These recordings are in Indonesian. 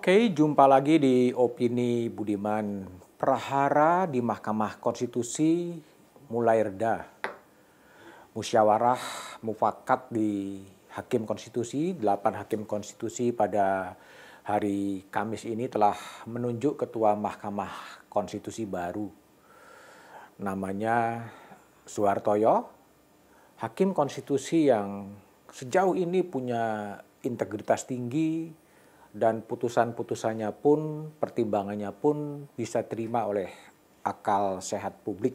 Oke, jumpa lagi di Opini Budiman. Prahara di Mahkamah Konstitusi mulai reda. Musyawarah mufakat di Hakim Konstitusi, 8 Hakim Konstitusi pada hari Kamis ini telah menunjuk Ketua Mahkamah Konstitusi baru. Namanya Suartoyo, Hakim Konstitusi yang sejauh ini punya integritas tinggi, dan putusan-putusannya pun, pertimbangannya pun bisa terima oleh akal sehat publik.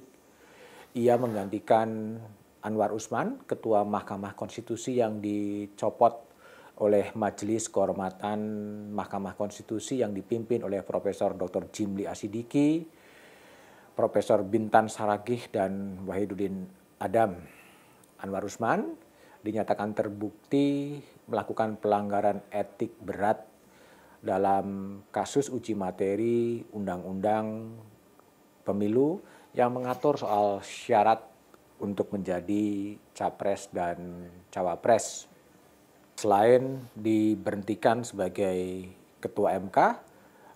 Ia menggantikan Anwar Usman, Ketua Mahkamah Konstitusi yang dicopot oleh Majelis Kehormatan Mahkamah Konstitusi yang dipimpin oleh Profesor Dr. Jimli Asidiki, Profesor Bintan Saragih dan Wahiduddin Adam. Anwar Usman dinyatakan terbukti melakukan pelanggaran etik berat dalam kasus uji materi undang-undang pemilu yang mengatur soal syarat untuk menjadi capres dan cawapres. Selain diberhentikan sebagai ketua MK,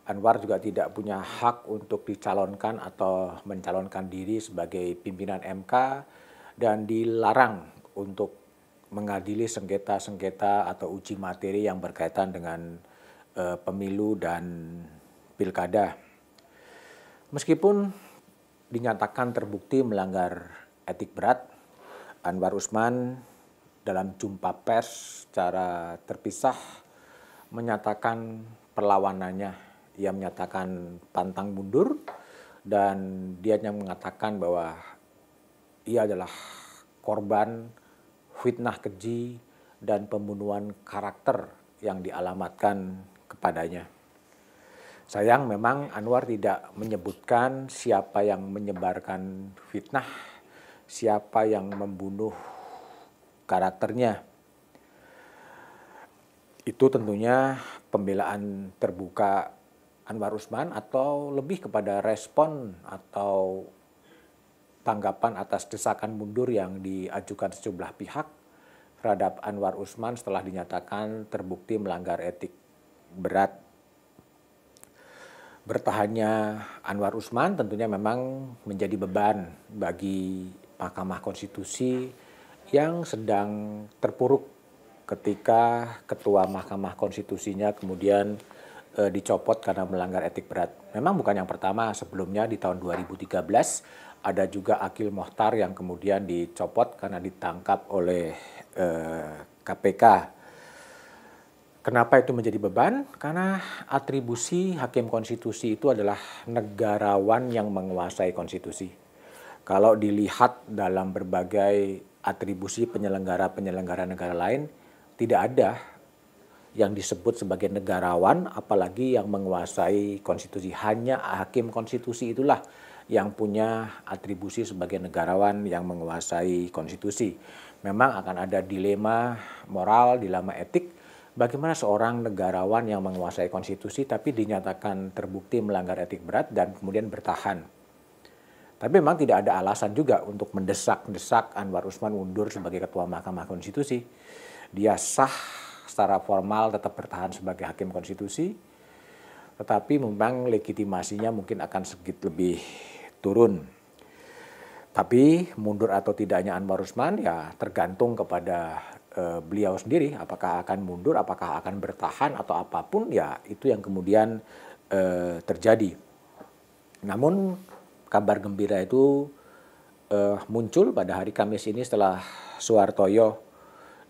Anwar juga tidak punya hak untuk dicalonkan atau mencalonkan diri sebagai pimpinan MK dan dilarang untuk mengadili sengketa-sengketa atau uji materi yang berkaitan dengan Eh, pemilu dan pilkada. Meskipun dinyatakan terbukti melanggar etik berat, Anwar Usman dalam jumpa pers secara terpisah menyatakan perlawanannya. Ia menyatakan pantang mundur dan dia yang mengatakan bahwa ia adalah korban fitnah keji dan pembunuhan karakter yang dialamatkan kepadanya. Sayang memang Anwar tidak menyebutkan siapa yang menyebarkan fitnah, siapa yang membunuh karakternya. Itu tentunya pembelaan terbuka Anwar Usman atau lebih kepada respon atau tanggapan atas desakan mundur yang diajukan sejumlah pihak terhadap Anwar Usman setelah dinyatakan terbukti melanggar etik berat. Bertahannya Anwar Usman tentunya memang menjadi beban bagi Mahkamah Konstitusi yang sedang terpuruk ketika Ketua Mahkamah Konstitusinya kemudian e, dicopot karena melanggar etik berat. Memang bukan yang pertama, sebelumnya di tahun 2013 ada juga Akil Mohtar yang kemudian dicopot karena ditangkap oleh e, KPK Kenapa itu menjadi beban? Karena atribusi hakim konstitusi itu adalah negarawan yang menguasai konstitusi. Kalau dilihat dalam berbagai atribusi penyelenggara-penyelenggara negara lain, tidak ada yang disebut sebagai negarawan, apalagi yang menguasai konstitusi. Hanya hakim konstitusi itulah yang punya atribusi sebagai negarawan yang menguasai konstitusi. Memang akan ada dilema moral, dilema etik, bagaimana seorang negarawan yang menguasai konstitusi tapi dinyatakan terbukti melanggar etik berat dan kemudian bertahan. Tapi memang tidak ada alasan juga untuk mendesak-desak Anwar Usman mundur sebagai ketua Mahkamah Konstitusi. Dia sah secara formal tetap bertahan sebagai hakim konstitusi, tetapi memang legitimasinya mungkin akan sedikit lebih turun. Tapi mundur atau tidaknya Anwar Usman ya tergantung kepada Eh, beliau sendiri apakah akan mundur, apakah akan bertahan atau apapun ya itu yang kemudian eh, terjadi. Namun kabar gembira itu eh, muncul pada hari Kamis ini setelah Soehartoyo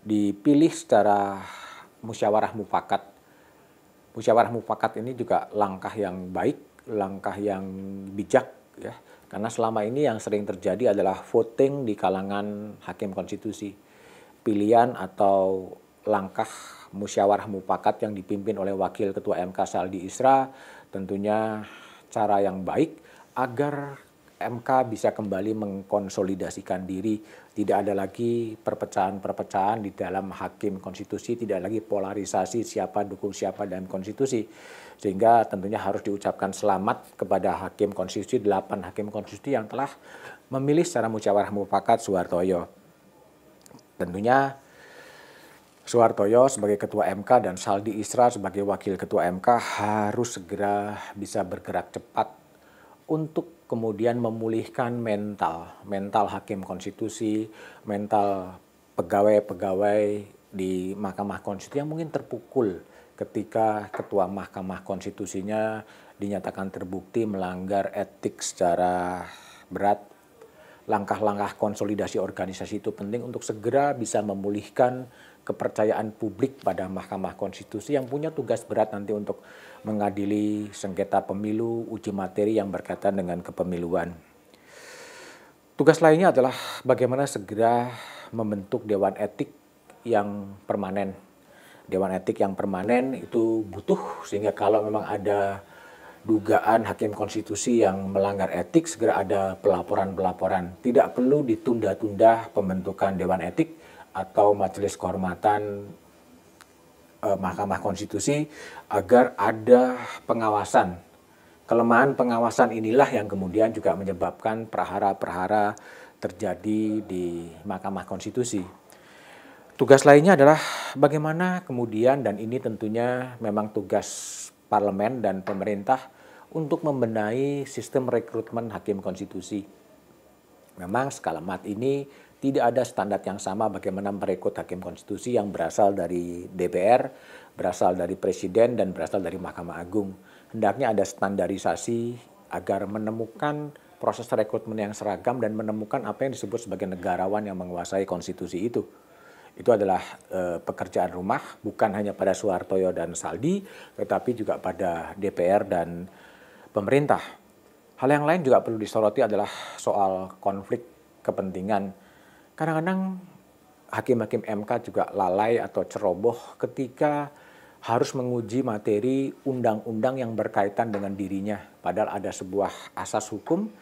dipilih secara musyawarah mufakat. Musyawarah mufakat ini juga langkah yang baik, langkah yang bijak ya. Karena selama ini yang sering terjadi adalah voting di kalangan hakim konstitusi pilihan atau langkah musyawarah mufakat yang dipimpin oleh Wakil Ketua MK Saldi Isra tentunya cara yang baik agar MK bisa kembali mengkonsolidasikan diri. Tidak ada lagi perpecahan-perpecahan di dalam hakim konstitusi, tidak lagi polarisasi siapa dukung siapa dalam konstitusi. Sehingga tentunya harus diucapkan selamat kepada hakim konstitusi, delapan hakim konstitusi yang telah memilih secara musyawarah mufakat Suhartoyo. Tentunya Soehartoyo sebagai Ketua MK dan Saldi Isra sebagai Wakil Ketua MK harus segera bisa bergerak cepat untuk kemudian memulihkan mental, mental hakim konstitusi, mental pegawai-pegawai di Mahkamah Konstitusi yang mungkin terpukul ketika Ketua Mahkamah Konstitusinya dinyatakan terbukti melanggar etik secara berat langkah-langkah konsolidasi organisasi itu penting untuk segera bisa memulihkan kepercayaan publik pada Mahkamah Konstitusi yang punya tugas berat nanti untuk mengadili sengketa pemilu, uji materi yang berkaitan dengan kepemiluan. Tugas lainnya adalah bagaimana segera membentuk dewan etik yang permanen. Dewan etik yang permanen itu butuh sehingga kalau memang ada dugaan hakim konstitusi yang melanggar etik segera ada pelaporan-pelaporan. Tidak perlu ditunda-tunda pembentukan dewan etik atau majelis kehormatan eh, Mahkamah Konstitusi agar ada pengawasan. Kelemahan pengawasan inilah yang kemudian juga menyebabkan perhara-perhara terjadi di Mahkamah Konstitusi. Tugas lainnya adalah bagaimana kemudian dan ini tentunya memang tugas parlemen dan pemerintah untuk membenahi sistem rekrutmen hakim konstitusi. Memang skala mat ini tidak ada standar yang sama bagaimana merekrut hakim konstitusi yang berasal dari DPR, berasal dari presiden dan berasal dari Mahkamah Agung. Hendaknya ada standarisasi agar menemukan proses rekrutmen yang seragam dan menemukan apa yang disebut sebagai negarawan yang menguasai konstitusi itu itu adalah e, pekerjaan rumah bukan hanya pada Soehartoyo dan Saldi tetapi juga pada DPR dan pemerintah. Hal yang lain juga perlu disoroti adalah soal konflik kepentingan. Kadang-kadang hakim-hakim MK juga lalai atau ceroboh ketika harus menguji materi undang-undang yang berkaitan dengan dirinya padahal ada sebuah asas hukum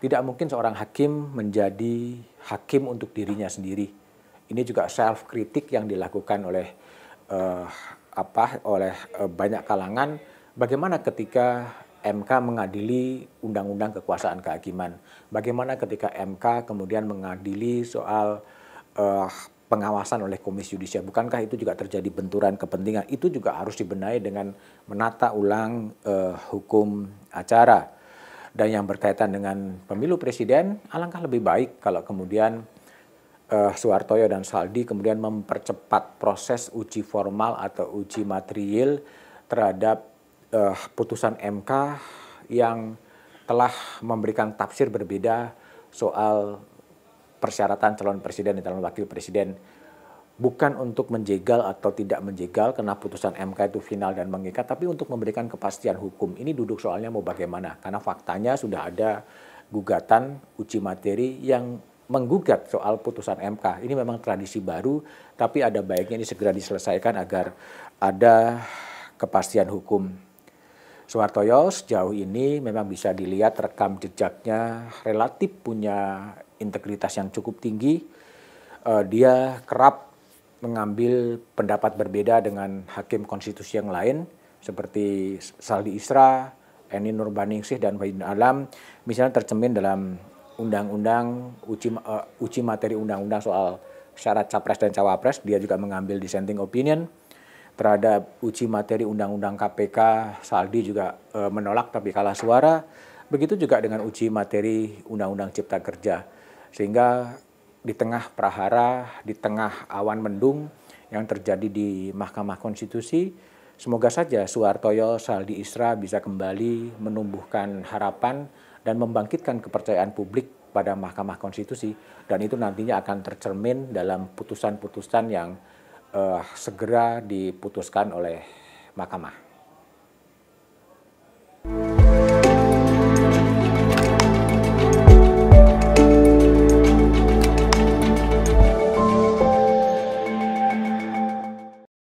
tidak mungkin seorang hakim menjadi hakim untuk dirinya sendiri ini juga self kritik yang dilakukan oleh uh, apa oleh uh, banyak kalangan bagaimana ketika MK mengadili undang-undang kekuasaan kehakiman. Bagaimana ketika MK kemudian mengadili soal uh, pengawasan oleh Komisi Yudisial. Bukankah itu juga terjadi benturan kepentingan? Itu juga harus dibenahi dengan menata ulang uh, hukum acara. Dan yang berkaitan dengan pemilu presiden, alangkah lebih baik kalau kemudian uh, eh, Soehartoyo dan Saldi kemudian mempercepat proses uji formal atau uji material terhadap uh, putusan MK yang telah memberikan tafsir berbeda soal persyaratan calon presiden dan calon wakil presiden bukan untuk menjegal atau tidak menjegal karena putusan MK itu final dan mengikat tapi untuk memberikan kepastian hukum ini duduk soalnya mau bagaimana karena faktanya sudah ada gugatan uji materi yang menggugat soal putusan MK. Ini memang tradisi baru, tapi ada baiknya ini segera diselesaikan agar ada kepastian hukum. Soehartoyo sejauh ini memang bisa dilihat rekam jejaknya relatif punya integritas yang cukup tinggi. Eh, dia kerap mengambil pendapat berbeda dengan hakim konstitusi yang lain seperti Saldi Isra, Eni Nurbaningsih, dan Wahidin Alam misalnya tercemin dalam undang-undang uji uh, uji materi undang-undang soal syarat capres dan cawapres dia juga mengambil dissenting opinion terhadap uji materi undang-undang KPK Saldi juga eh, menolak tapi kalah suara begitu juga dengan uji materi undang-undang cipta kerja sehingga di tengah prahara di tengah awan mendung yang terjadi di Mahkamah Konstitusi semoga saja Suartoyo Saldi Isra bisa kembali menumbuhkan harapan dan membangkitkan kepercayaan publik pada Mahkamah Konstitusi dan itu nantinya akan tercermin dalam putusan-putusan yang uh, segera diputuskan oleh Mahkamah. Thank you